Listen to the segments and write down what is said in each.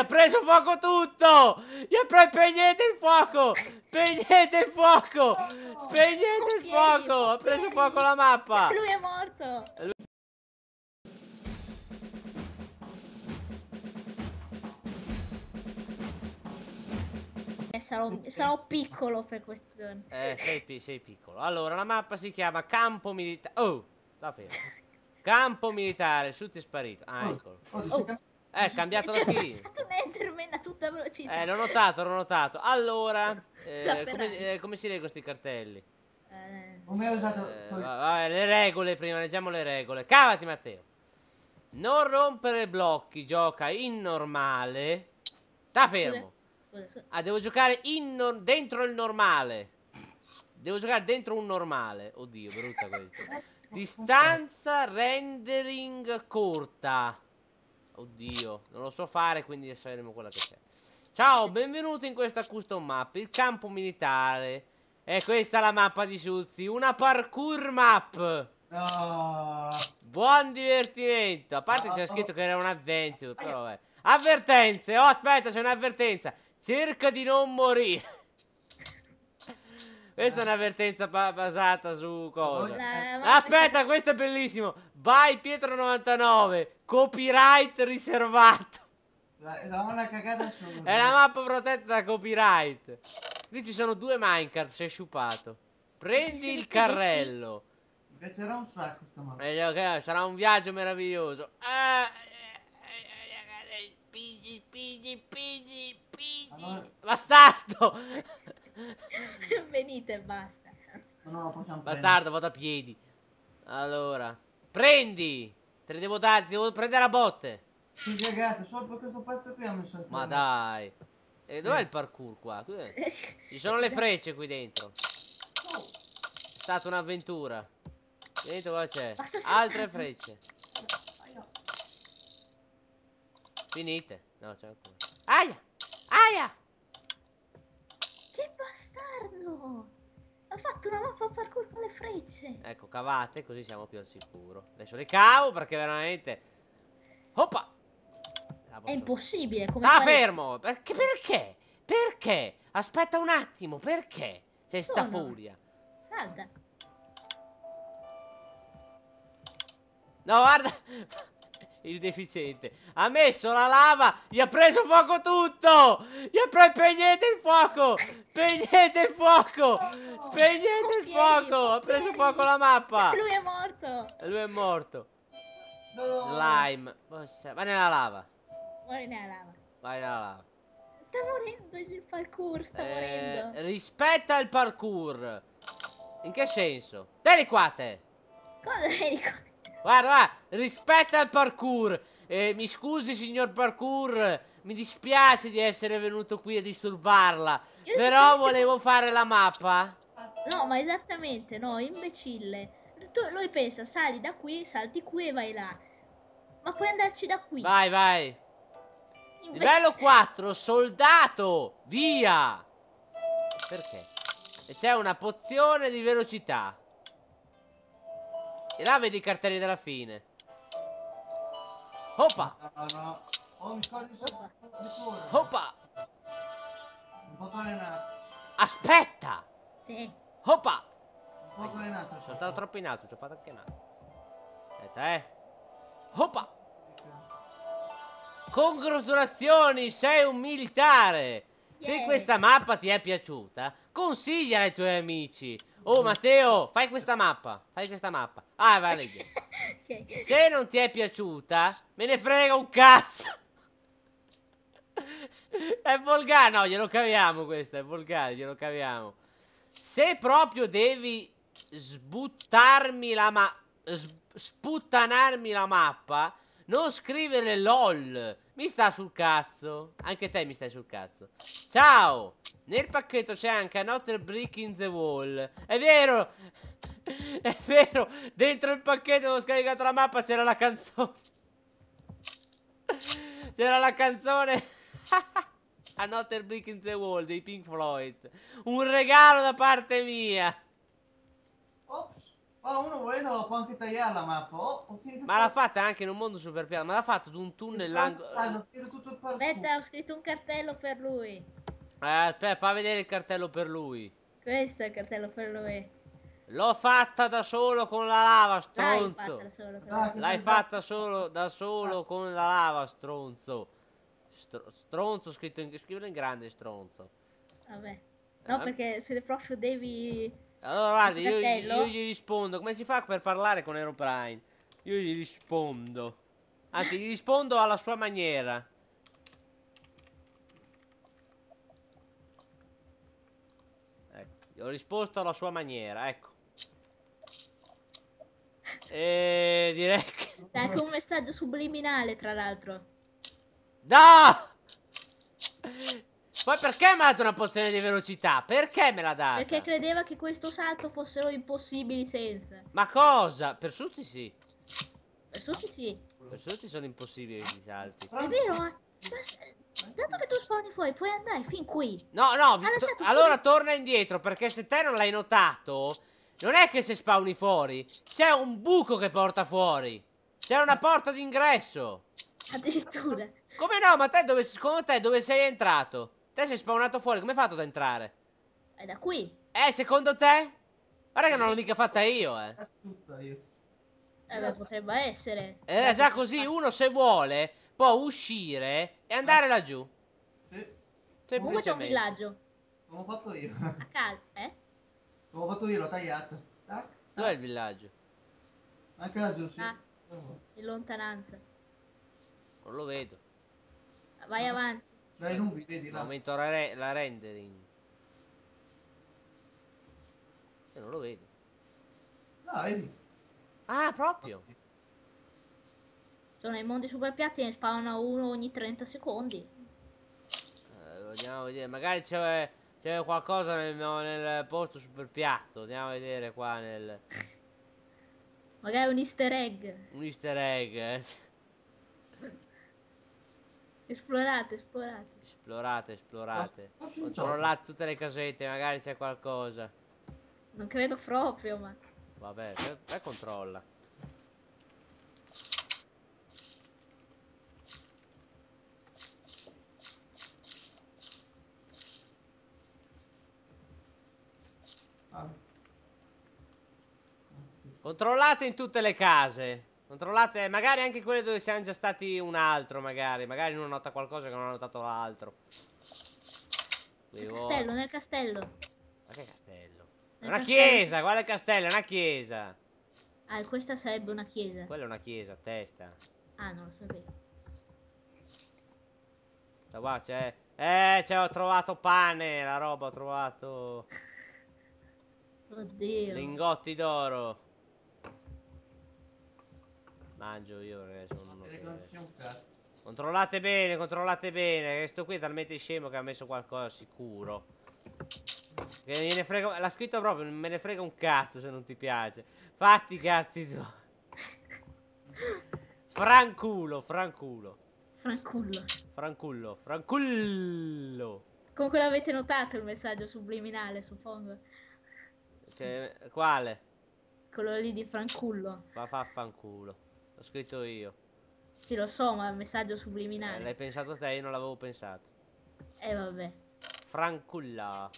ha preso fuoco tutto! Gli ha preso... Spegnete il fuoco! Spegnete il fuoco! Spegnete il fuoco! Ha preso fuoco la mappa! Lui è morto! Eh, sarò, sarò, piccolo per questo Eh, sei, sei, piccolo. Allora, la mappa si chiama Campo Militare. Oh, la ferma. Campo Militare, su ti è sparito. Ah, oh, eccolo. oh. Eh, cambiato la skin. lasciato un Enderman a tutta velocità. Eh, l'ho notato, l'ho notato. Allora, eh, come, eh, come, si leggono questi cartelli? Eh. Come hai usato... Eh, vabbè, le regole prima, leggiamo le regole. Cavati, Matteo. Non rompere blocchi, gioca in normale. Sta fermo. Ah, devo giocare no dentro il normale. Devo giocare dentro un normale. Oddio, brutta questa. Distanza rendering corta. Oddio, non lo so fare, quindi saremo quella che c'è. Ciao, benvenuti in questa custom map, il campo militare. E questa è la mappa di Suzzi, una parkour map. No. Buon divertimento. A parte no. c'è scritto che era un adventure, però vabbè. Avvertenze, oh aspetta, c'è un'avvertenza. Cerca di non morire. Questa è un'avvertenza ba basata su cosa? Aspetta, questo è bellissimo. Vai Pietro 99, copyright riservato. La, la cagata È la mappa protetta da copyright. Qui ci sono due minecart, si è sciupato. Prendi il carrello. Mi piacerà un sacco sta mappa. Eh, okay, sarà un viaggio meraviglioso. Pigi, pigi, pigi, pigi. Bastardo! Venite e basta. No, possiamo Bastardo, prendere. vado a piedi. Allora, prendi! Te ne devo dare, ti devo prendere la botte. Sì, cagate, solo per questo pezzo qui ho messo il Ma dai. E eh, dov'è eh. il parkour qua? Ci sono le frecce qui dentro. Oh. È stata un'avventura. Dentro qua c'è. Altre frecce. Finite. No, c'è ancora. Aia! Aia! bastardo! Ha fatto una mappa parkour con le frecce. Ecco, cavate così siamo più al sicuro. Adesso le cavo perché veramente... Hoppa! Ah, È impossibile. Come ah, fare... fermo! Perché, perché? Perché? Aspetta un attimo, perché? C'è sta furia. Salta. No, guarda! il deficiente. Ha messo la lava, gli ha preso fuoco tutto. Gli ha preso Pegnete il fuoco. Pegnete il fuoco. Pegnete il fuoco. Ha preso fuoco la mappa. Lui è morto. Lui è morto. Slime. Vai nella lava. Vai nella lava. Vai nella lava. Sta morendo il parkour, sta eh, morendo. Rispetta il parkour. In che senso? Deliquate! Cosa deliquate? Guarda, guarda, rispetta il parkour. Eh, mi scusi, signor parkour. Mi dispiace di essere venuto qui a disturbarla. però volevo fare la mappa. No, ma esattamente, no, imbecille. Tu, lui pensa, sali da qui, salti qui e vai là. Ma puoi andarci da qui. Vai, vai. Imbecille. Livello 4, soldato, via. Perché? E c'è una pozione di velocità. E là vedi i cartelli della fine. Opa! Oh, mi Hoppa! Hoppa! Aspetta! Sì. Hoppa! Sono stato troppo in alto, ci ho fatto anche in alto. Aspetta, eh. Opa! Congratulazioni, sei un militare! Yeah. Se questa mappa ti è piaciuta, consigliala ai tuoi amici. Oh Matteo, fai questa mappa. Fai questa mappa. Ah, vai vale. okay. Se non ti è piaciuta, me ne frega un cazzo. è volgare. No, glielo caviamo questa. È volgare, glielo caviamo. Se proprio devi sbuttarmi la mappa. sputtanarmi la mappa, non scrivere LOL. Mi sta sul cazzo. Anche te mi stai sul cazzo. Ciao. Nel pacchetto c'è anche Another Brick in the Wall. È vero. È vero. Dentro il pacchetto Ho scaricato la mappa. C'era la canzone. C'era la canzone. Another Brick in the Wall dei Pink Floyd. Un regalo da parte mia. Ops. Oh, uno volendo può anche tagliare la mappa. Oh, ma l'ha fatta anche in un mondo super piano. Ma l'ha fatto un tunnel esatto, l'angolo. Hanno finito Aspetta, ho scritto un cartello per lui. Eh, aspetta, fa vedere il cartello per lui. Questo è il cartello per lui. L'ho fatta da solo con la lava, stronzo. Ah, L'hai fatta solo da solo ah. con la lava, stronzo. Str stronzo scritto in, scrivilo in grande, stronzo. Vabbè. Eh. No, eh? perché se proprio devi allora guarda, io, io, gli rispondo. Come si fa per parlare con Aeroprime? Io gli rispondo. Anzi, gli rispondo alla sua maniera. Ecco, gli ho risposto alla sua maniera, ecco. E direi che... C'è anche un messaggio subliminale, tra l'altro. No! Poi perché mi ha dato una pozione di velocità? Perché me l'ha data? Perché credeva che questo salto fossero impossibili senza. Ma cosa? Per Suti sì. Per Suti sì. Per Suti sono impossibili i salti. È vero, ma... Dato che tu spawni fuori, puoi andare fin qui. No, no, to allora fuori. torna indietro, perché se te non l'hai notato, non è che se spawni fuori, c'è un buco che porta fuori. C'è una porta d'ingresso. Addirittura. Come no? Ma te dove, secondo te dove sei entrato? Te sei spawnato fuori, come hai fatto ad entrare? È da qui. Eh, secondo te? Guarda che non l'ho mica fatta io, eh. È tutta io. Eh, beh, potrebbe essere. Eh, già così uno se vuole può uscire e andare ah. laggiù. Sì. Comunque c'è un villaggio. L'ho fatto io. A caso, eh? L'ho fatto io, l'ho tagliato. Tac, ah. tac. Dov'è il villaggio? Anche laggiù, sì. Ah, in lontananza. Non lo vedo. Vai ah. avanti dai nubi, vedi là. Aumento la, re la rendering. E non lo vedi No, vedi. Ah, proprio. Sono i mondi super piatti ne spawnano uno ogni 30 secondi. Eh, andiamo vedere, magari c'è qualcosa nel, nel, posto super piatto. Andiamo a vedere qua nel... magari un easter egg. Un easter egg, eh. Esplorate, esplorate. Esplorate, esplorate. Ah, Controllate tutte le casette, magari c'è qualcosa. Non credo proprio, ma... Vabbè, te controlla. Ah. Controllate in tutte le case. Controllate, magari anche quelle dove siamo già stati un altro, magari. Magari uno nota qualcosa che non ha notato l'altro. Nel castello, nel castello. Ma che castello? Nel una castello. chiesa, guarda il castello, è una chiesa. Ah, questa sarebbe una chiesa. Quella è una chiesa, testa. Ah, non lo sapevo. Da qua c'è... Eh, cioè, ho trovato pane, la roba, ho trovato... Oddio. Lingotti d'oro. Mangio io, ragazzi, sono uno che... Controllate bene, controllate bene, Questo qui è talmente scemo che ha messo qualcosa sicuro. Che gliene frega... L'ha scritto proprio, me ne frega un cazzo se non ti piace. Fatti cazzi tu. Franculo, franculo. Franculo. Franculo, francullo. Comunque l'avete notato il messaggio subliminale, suppongo. Che, quale? Quello lì di Franculo. Fa fa fanculo. L'ho scritto io. Sì, lo so, ma è un messaggio subliminale. Eh, l'hai pensato te, io non l'avevo pensato. E eh, vabbè. Franculla.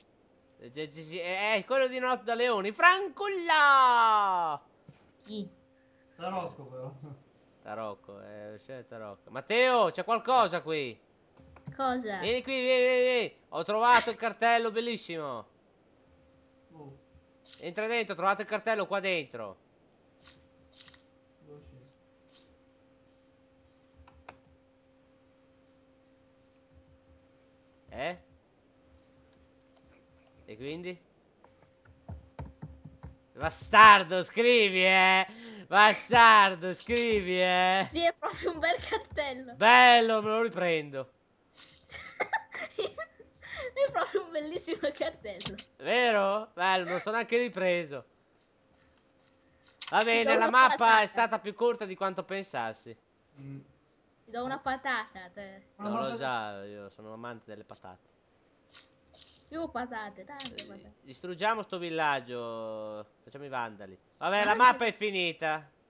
Eh, eh, eh, quello di Notte da Leoni. Franculla! Chi? Tarocco però. Tarocco, eh, c'è Tarocco. Matteo, c'è qualcosa qui. Cosa? Vieni qui, vieni, vieni, vieni. Ho trovato il cartello, bellissimo. Oh. Entra dentro, ho trovato il cartello qua dentro. Eh? E quindi? Bastardo, scrivi, eh! Bastardo, scrivi, eh! Sì, è proprio un bel cartello. Bello, me lo riprendo. è proprio un bellissimo cartello. Vero? Bello, lo sono anche ripreso. Va bene, la mappa è stata più corta di quanto pensassi. Mm. Ti do una patata a te. Non lo già, io sono amante delle patate. Più patate, tante eh, patate. Distruggiamo sto villaggio. Facciamo i vandali. Vabbè, la mappa è finita.